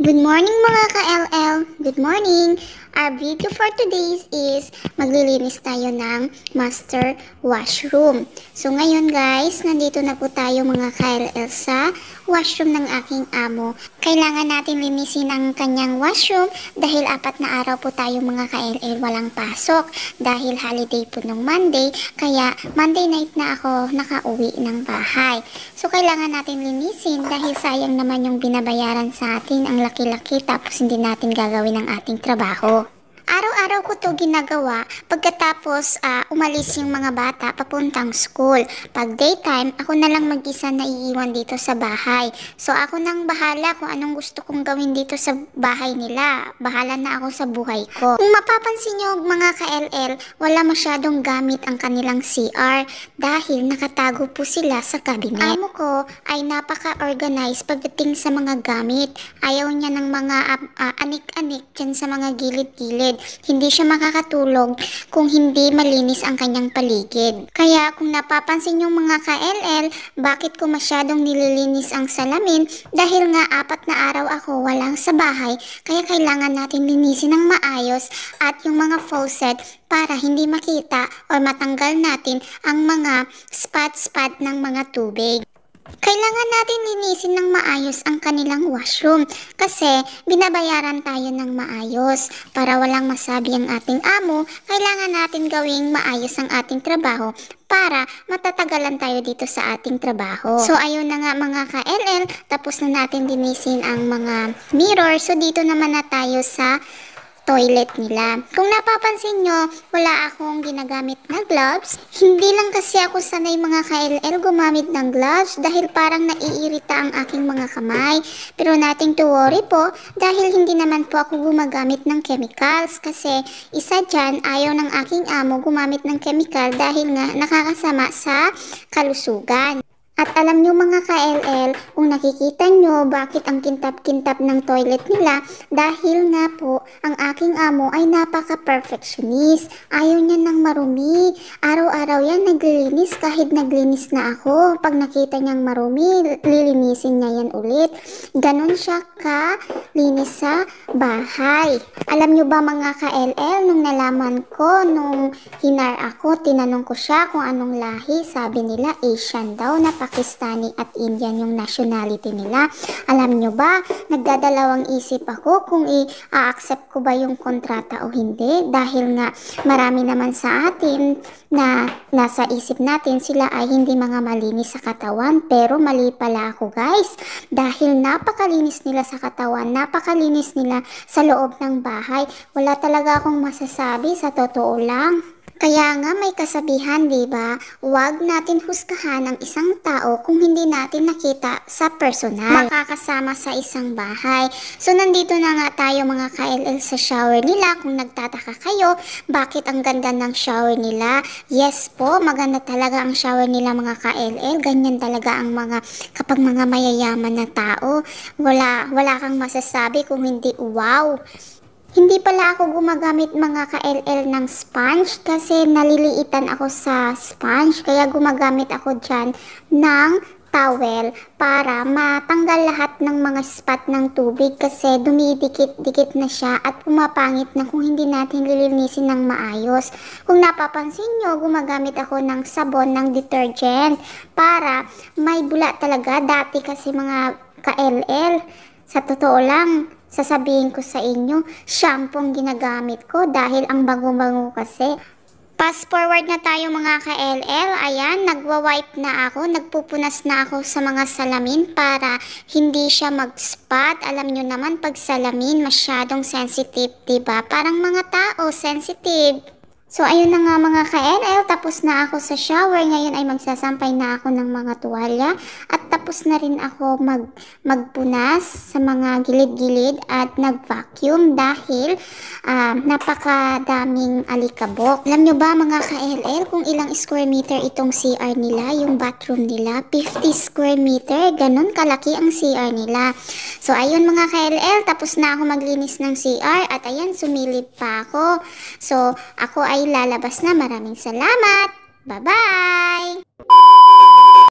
Good morning mga ka-LL! Good morning! Our video for today is maglilinis tayo ng master washroom. So ngayon guys, nandito na po tayo mga KLL sa washroom ng aking amo. Kailangan natin linisin ang kanyang washroom dahil apat na araw po tayo mga KLL walang pasok dahil holiday po nung Monday kaya Monday night na ako nakauwi ng bahay. So kailangan natin linisin dahil sayang naman yung binabayaran sa atin ang laki-laki tapos hindi natin gagawin ang ating trabaho araw ko to ginagawa pagkatapos uh, umalis yung mga bata papuntang school. Pag daytime, ako na lang mag-isa na iiwan dito sa bahay. So ako nang bahala kung anong gusto kong gawin dito sa bahay nila. Bahala na ako sa buhay ko. Kung mapapansin nyo mga ka-LL, wala masyadong gamit ang kanilang CR dahil nakatago po sila sa cabinet. Amo ko ay napaka-organized pagdating sa mga gamit. Ayaw niya ng mga uh, anik-anik dyan sa mga gilid-gilid. Hindi hindi siya makakatulog kung hindi malinis ang kanyang paligid. Kaya kung napapansin yung mga ka-LL, bakit ko masyadong nililinis ang salamin dahil nga apat na araw ako walang sa bahay kaya kailangan natin linisin ng maayos at yung mga faucet para hindi makita o matanggal natin ang mga spot-spot ng mga tubig. Kailangan natin linisin ng maayos ang kanilang washroom kasi binabayaran tayo ng maayos. Para walang masabi ang ating amo, kailangan natin gawing maayos ang ating trabaho para matatagalan tayo dito sa ating trabaho. So ayun na nga mga ka-LL, tapos na natin linisin ang mga mirror. So dito naman na tayo sa toilet nila. Kung napapansin nyo, wala akong ginagamit na gloves. Hindi lang kasi ako sanay mga ka-LL gumamit ng gloves dahil parang naiirita ang aking mga kamay. Pero nating to worry po dahil hindi naman po ako gumagamit ng chemicals kasi isa dyan ayaw ng aking amo gumamit ng chemical dahil nga nakakasama sa kalusugan. At alam nyo mga ka-LL, kung nakikita nyo bakit ang kintap-kintap ng toilet nila, dahil nga po, ang aking amo ay napaka-perfectionist. Ayaw niya ng marumi. Araw-araw yan naglilinis kahit naglinis na ako. Pag nakita niyang marumi, lilinisin niya yan ulit ganun siya ka linis sa bahay. Alam nyo ba mga ka-LL, nung nalaman ko, nung hinar ako, tinanong ko siya kung anong lahi. Sabi nila, Asian daw na Pakistani at Indian yung nationality nila. Alam nyo ba, nagdadalawang isip ako kung i-accept ko ba yung kontrata o hindi. Dahil nga, marami naman sa atin na nasa isip natin, sila ay hindi mga malinis sa katawan. Pero mali pala ako guys, dahil na napakalinis nila sa katawan, napakalinis nila sa loob ng bahay. Wala talaga akong masasabi sa totoo lang. Kaya nga may kasabihan, 'di ba? Huwag natin husgahan ang isang tao kung hindi natin nakita sa personal. Makakasama sa isang bahay. So nandito na nga tayo mga ka-LL sa shower nila. Kung nagtataka kayo, bakit ang ganda ng shower nila? Yes po, maganda talaga ang shower nila mga ka-LL. Ganyan talaga ang mga kapag mga mayayaman na tao. Wala wala kang masasabi kung hindi wow. Hindi pala ako gumagamit mga ka-LL ng sponge kasi naliliitan ako sa sponge kaya gumagamit ako dyan ng towel para matanggal lahat ng mga spot ng tubig kasi dumidikit-dikit na siya at pumapangit na kung hindi natin lilinisin ng maayos. Kung napapansin nyo, gumagamit ako ng sabon ng detergent para may bula talaga. Dati kasi mga ka-LL, sa totoo lang, sasabihin ko sa inyo, shampoo ang ginagamit ko dahil ang bango-bango kasi. Fast forward na tayo mga ka-LL. Ayan, nagwa-wipe na ako. Nagpupunas na ako sa mga salamin para hindi siya mag-spot. Alam nyo naman, pag salamin, masyadong sensitive, ba diba? Parang mga tao, sensitive. So, ayun na nga mga ka-LL. Tapos na ako sa shower. Ngayon ay magsasampay na ako ng mga tuwalya. At tapos na rin ako mag, magpunas sa mga gilid-gilid at nag-vacuum dahil uh, napakadaming alikabok. Alam nyo ba mga ka-LL kung ilang square meter itong CR nila, yung bathroom nila? 50 square meter, ganun kalaki ang CR nila. So ayun mga ka-LL, tapos na ako maglinis ng CR at ayan sumilip pa ako. So ako ay lalabas na. Maraming salamat! Bye-bye!